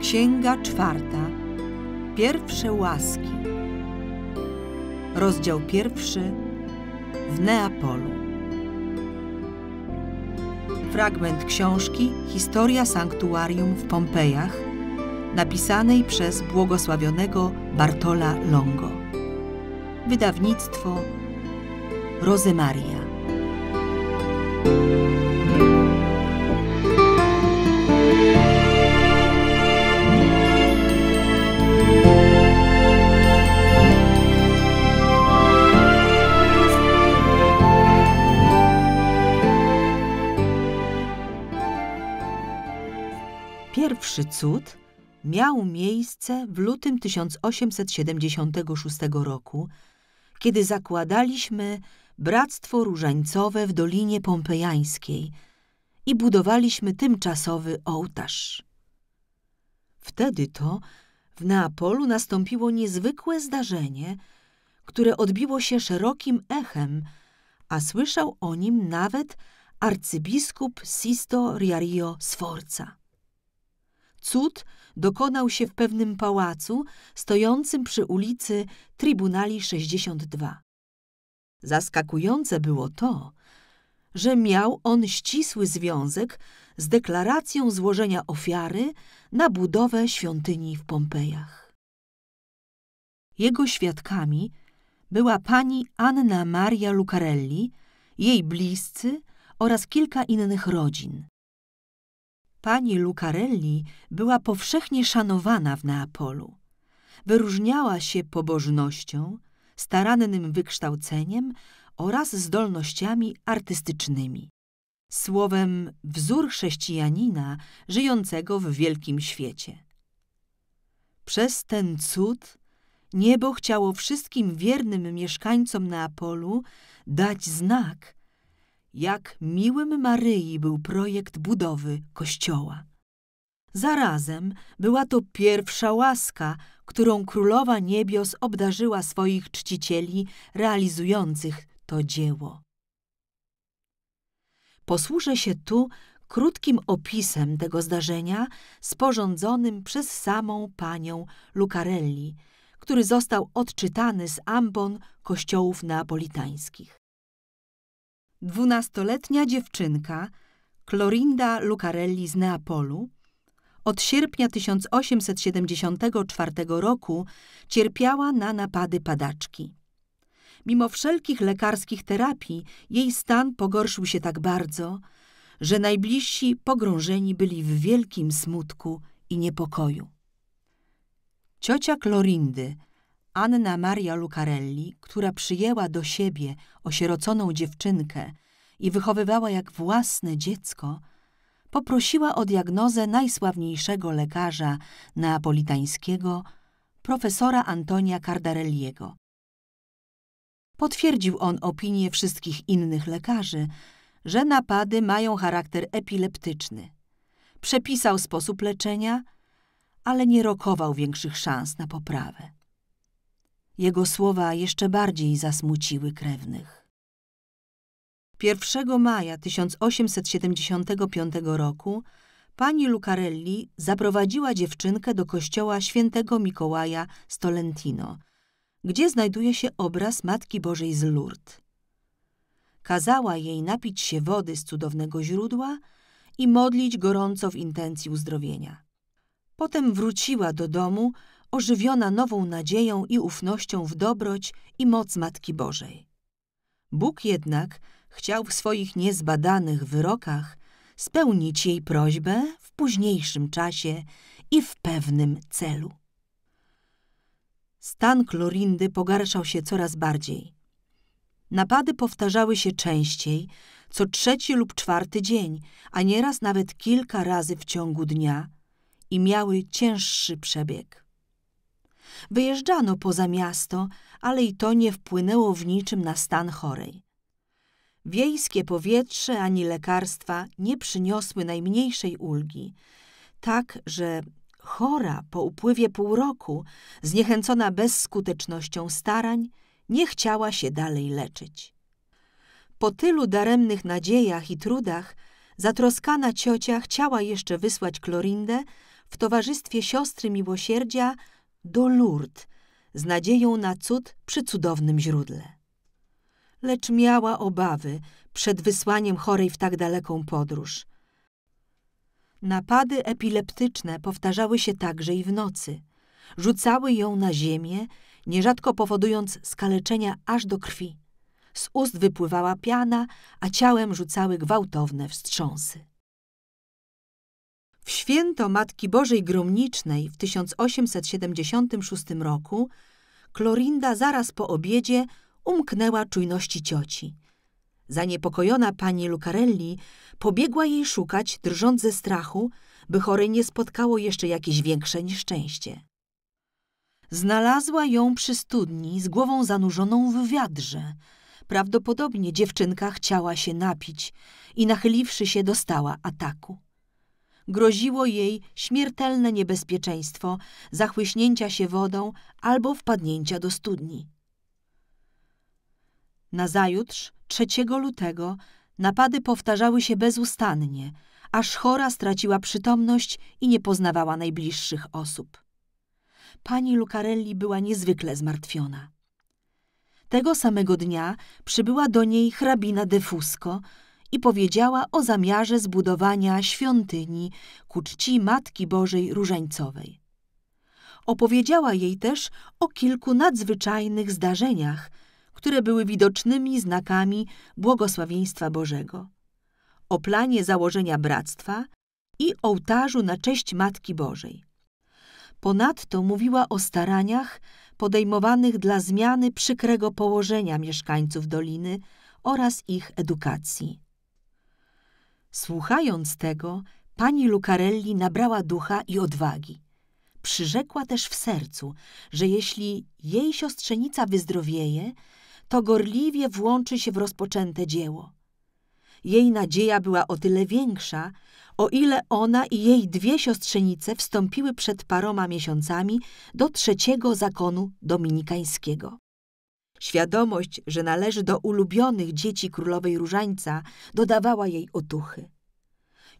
Księga czwarta. Pierwsze łaski. Rozdział pierwszy w Neapolu. Fragment książki Historia Sanktuarium w Pompejach, napisanej przez błogosławionego Bartola Longo. Wydawnictwo Rosemaria. Pierwszy cud miał miejsce w lutym 1876 roku, kiedy zakładaliśmy Bractwo Różańcowe w Dolinie Pompejańskiej i budowaliśmy tymczasowy ołtarz. Wtedy to w Neapolu nastąpiło niezwykłe zdarzenie, które odbiło się szerokim echem, a słyszał o nim nawet arcybiskup Sisto Riario Sforza. Cud dokonał się w pewnym pałacu stojącym przy ulicy Trybunali 62. Zaskakujące było to, że miał on ścisły związek z deklaracją złożenia ofiary na budowę świątyni w Pompejach. Jego świadkami była pani Anna Maria Lucarelli, jej bliscy oraz kilka innych rodzin. Pani Lucarelli była powszechnie szanowana w Neapolu. Wyróżniała się pobożnością, starannym wykształceniem oraz zdolnościami artystycznymi. Słowem wzór chrześcijanina żyjącego w wielkim świecie. Przez ten cud niebo chciało wszystkim wiernym mieszkańcom Neapolu dać znak, jak miłym Maryi był projekt budowy kościoła. Zarazem była to pierwsza łaska, którą Królowa Niebios obdarzyła swoich czcicieli realizujących to dzieło. Posłużę się tu krótkim opisem tego zdarzenia sporządzonym przez samą panią Lucarelli, który został odczytany z ambon kościołów neapolitańskich dwunastoletnia dziewczynka, Clorinda Lucarelli z Neapolu, od sierpnia 1874 roku cierpiała na napady padaczki. Mimo wszelkich lekarskich terapii jej stan pogorszył się tak bardzo, że najbliżsi pogrążeni byli w wielkim smutku i niepokoju. Ciocia Klorindy – Anna Maria Lucarelli, która przyjęła do siebie osieroconą dziewczynkę i wychowywała jak własne dziecko, poprosiła o diagnozę najsławniejszego lekarza neapolitańskiego, profesora Antonia Cardarelliego. Potwierdził on opinię wszystkich innych lekarzy, że napady mają charakter epileptyczny. Przepisał sposób leczenia, ale nie rokował większych szans na poprawę. Jego słowa jeszcze bardziej zasmuciły krewnych. 1 maja 1875 roku pani Lucarelli zaprowadziła dziewczynkę do kościoła świętego Mikołaja z Tolentino, gdzie znajduje się obraz Matki Bożej z Lourdes. Kazała jej napić się wody z cudownego źródła i modlić gorąco w intencji uzdrowienia. Potem wróciła do domu, ożywiona nową nadzieją i ufnością w dobroć i moc Matki Bożej. Bóg jednak chciał w swoich niezbadanych wyrokach spełnić jej prośbę w późniejszym czasie i w pewnym celu. Stan Klorindy pogarszał się coraz bardziej. Napady powtarzały się częściej, co trzeci lub czwarty dzień, a nieraz nawet kilka razy w ciągu dnia i miały cięższy przebieg. Wyjeżdżano poza miasto, ale i to nie wpłynęło w niczym na stan chorej. Wiejskie powietrze ani lekarstwa nie przyniosły najmniejszej ulgi, tak że chora po upływie pół roku, zniechęcona bezskutecznością starań, nie chciała się dalej leczyć. Po tylu daremnych nadziejach i trudach, zatroskana ciocia chciała jeszcze wysłać Klorindę w towarzystwie siostry miłosierdzia do Lourdes z nadzieją na cud przy cudownym źródle. Lecz miała obawy przed wysłaniem chorej w tak daleką podróż. Napady epileptyczne powtarzały się także i w nocy. Rzucały ją na ziemię, nierzadko powodując skaleczenia aż do krwi. Z ust wypływała piana, a ciałem rzucały gwałtowne wstrząsy święto Matki Bożej Gromnicznej w 1876 roku Klorinda zaraz po obiedzie umknęła czujności cioci. Zaniepokojona pani Lucarelli pobiegła jej szukać, drżąc ze strachu, by chorej nie spotkało jeszcze jakieś większe nieszczęście. Znalazła ją przy studni z głową zanurzoną w wiadrze. Prawdopodobnie dziewczynka chciała się napić i nachyliwszy się dostała ataku groziło jej śmiertelne niebezpieczeństwo zachłyśnięcia się wodą albo wpadnięcia do studni. Nazajutrz, 3 lutego, napady powtarzały się bezustannie, aż chora straciła przytomność i nie poznawała najbliższych osób. Pani Lucarelli była niezwykle zmartwiona. Tego samego dnia przybyła do niej hrabina de Fusco, i powiedziała o zamiarze zbudowania świątyni ku czci Matki Bożej Różańcowej. Opowiedziała jej też o kilku nadzwyczajnych zdarzeniach, które były widocznymi znakami błogosławieństwa Bożego, o planie założenia bractwa i ołtarzu na cześć Matki Bożej. Ponadto mówiła o staraniach podejmowanych dla zmiany przykrego położenia mieszkańców doliny oraz ich edukacji. Słuchając tego, pani Lucarelli nabrała ducha i odwagi. Przyrzekła też w sercu, że jeśli jej siostrzenica wyzdrowieje, to gorliwie włączy się w rozpoczęte dzieło. Jej nadzieja była o tyle większa, o ile ona i jej dwie siostrzenice wstąpiły przed paroma miesiącami do trzeciego zakonu dominikańskiego. Świadomość, że należy do ulubionych dzieci królowej różańca, dodawała jej otuchy.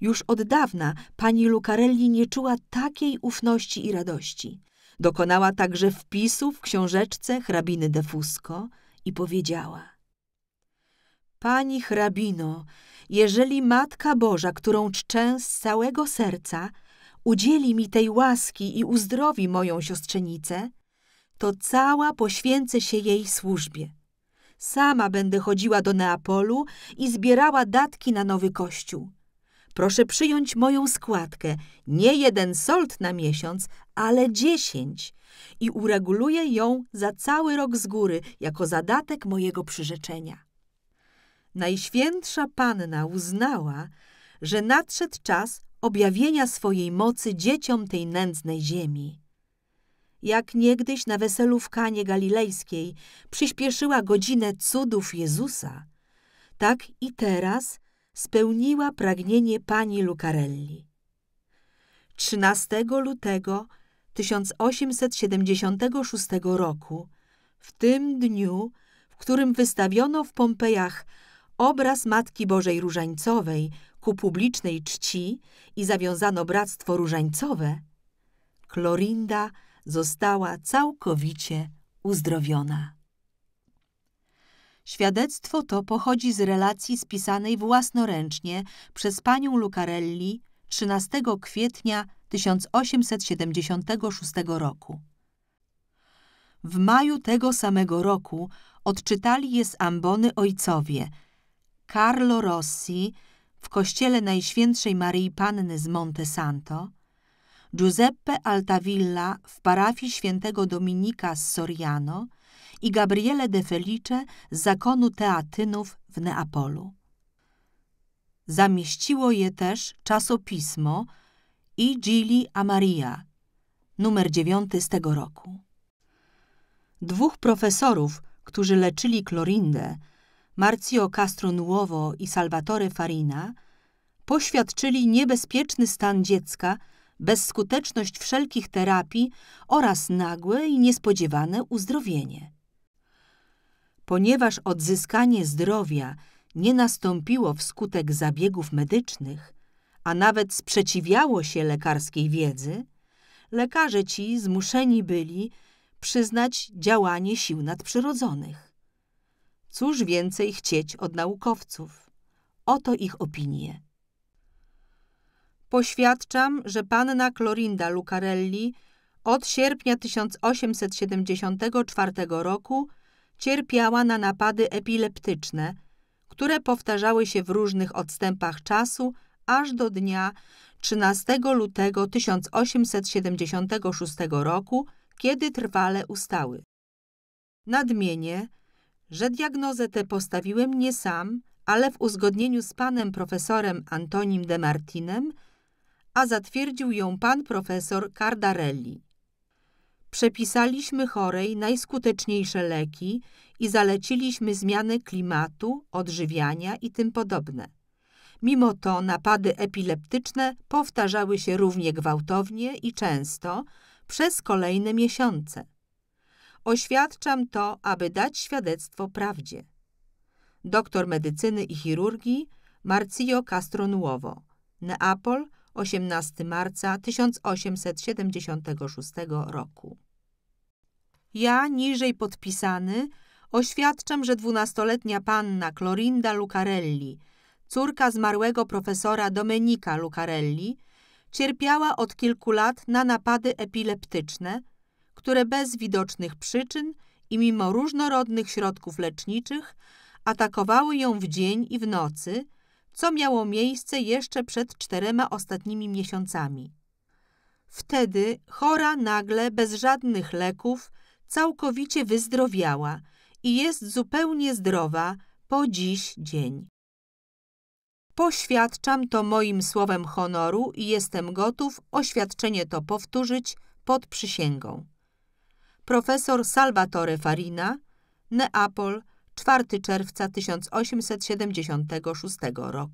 Już od dawna pani Lucarelli nie czuła takiej ufności i radości. Dokonała także wpisu w książeczce hrabiny de Fusco i powiedziała – Pani hrabino, jeżeli Matka Boża, którą czczę z całego serca, udzieli mi tej łaski i uzdrowi moją siostrzenicę, to cała poświęcę się jej służbie. Sama będę chodziła do Neapolu i zbierała datki na nowy kościół. Proszę przyjąć moją składkę, nie jeden sold na miesiąc, ale dziesięć i ureguluję ją za cały rok z góry jako zadatek mojego przyrzeczenia. Najświętsza Panna uznała, że nadszedł czas objawienia swojej mocy dzieciom tej nędznej ziemi jak niegdyś na weselu w Kanie Galilejskiej przyspieszyła godzinę cudów Jezusa, tak i teraz spełniła pragnienie pani Lucarelli. 13 lutego 1876 roku, w tym dniu, w którym wystawiono w Pompejach obraz Matki Bożej Różańcowej ku publicznej czci i zawiązano bractwo różańcowe, Klorinda – została całkowicie uzdrowiona. Świadectwo to pochodzi z relacji spisanej własnoręcznie przez panią Lucarelli 13 kwietnia 1876 roku. W maju tego samego roku odczytali je z ambony ojcowie Carlo Rossi w kościele Najświętszej Maryi Panny z Monte Santo, Giuseppe Altavilla w parafii świętego Dominika z Soriano i Gabriele de Felice z zakonu teatynów w Neapolu. Zamieściło je też czasopismo i Gili Amaria, numer 9 z tego roku. Dwóch profesorów, którzy leczyli Clorindę, Marcio Castro Nuovo i Salvatore Farina, poświadczyli niebezpieczny stan dziecka – bezskuteczność wszelkich terapii oraz nagłe i niespodziewane uzdrowienie. Ponieważ odzyskanie zdrowia nie nastąpiło wskutek zabiegów medycznych, a nawet sprzeciwiało się lekarskiej wiedzy, lekarze ci zmuszeni byli przyznać działanie sił nadprzyrodzonych. Cóż więcej chcieć od naukowców? Oto ich opinie. Poświadczam, że panna Clorinda Lucarelli od sierpnia 1874 roku cierpiała na napady epileptyczne, które powtarzały się w różnych odstępach czasu aż do dnia 13 lutego 1876 roku, kiedy trwale ustały. Nadmienię, że diagnozę tę postawiłem nie sam, ale w uzgodnieniu z panem profesorem Antonim de Martinem – a zatwierdził ją pan profesor Cardarelli. Przepisaliśmy chorej najskuteczniejsze leki i zaleciliśmy zmianę klimatu, odżywiania i tym podobne. Mimo to napady epileptyczne powtarzały się równie gwałtownie i często przez kolejne miesiące. Oświadczam to, aby dać świadectwo prawdzie. Doktor medycyny i chirurgii Marcio Castronuovo, Neapol 18 marca 1876 roku. Ja, niżej podpisany, oświadczam, że dwunastoletnia panna Clorinda Lucarelli, córka zmarłego profesora Domenika Lucarelli, cierpiała od kilku lat na napady epileptyczne, które bez widocznych przyczyn i mimo różnorodnych środków leczniczych atakowały ją w dzień i w nocy – co miało miejsce jeszcze przed czterema ostatnimi miesiącami. Wtedy chora nagle, bez żadnych leków, całkowicie wyzdrowiała i jest zupełnie zdrowa po dziś dzień. Poświadczam to moim słowem honoru i jestem gotów oświadczenie to powtórzyć pod przysięgą. Profesor Salvatore Farina, Neapol, 4 czerwca 1876 roku.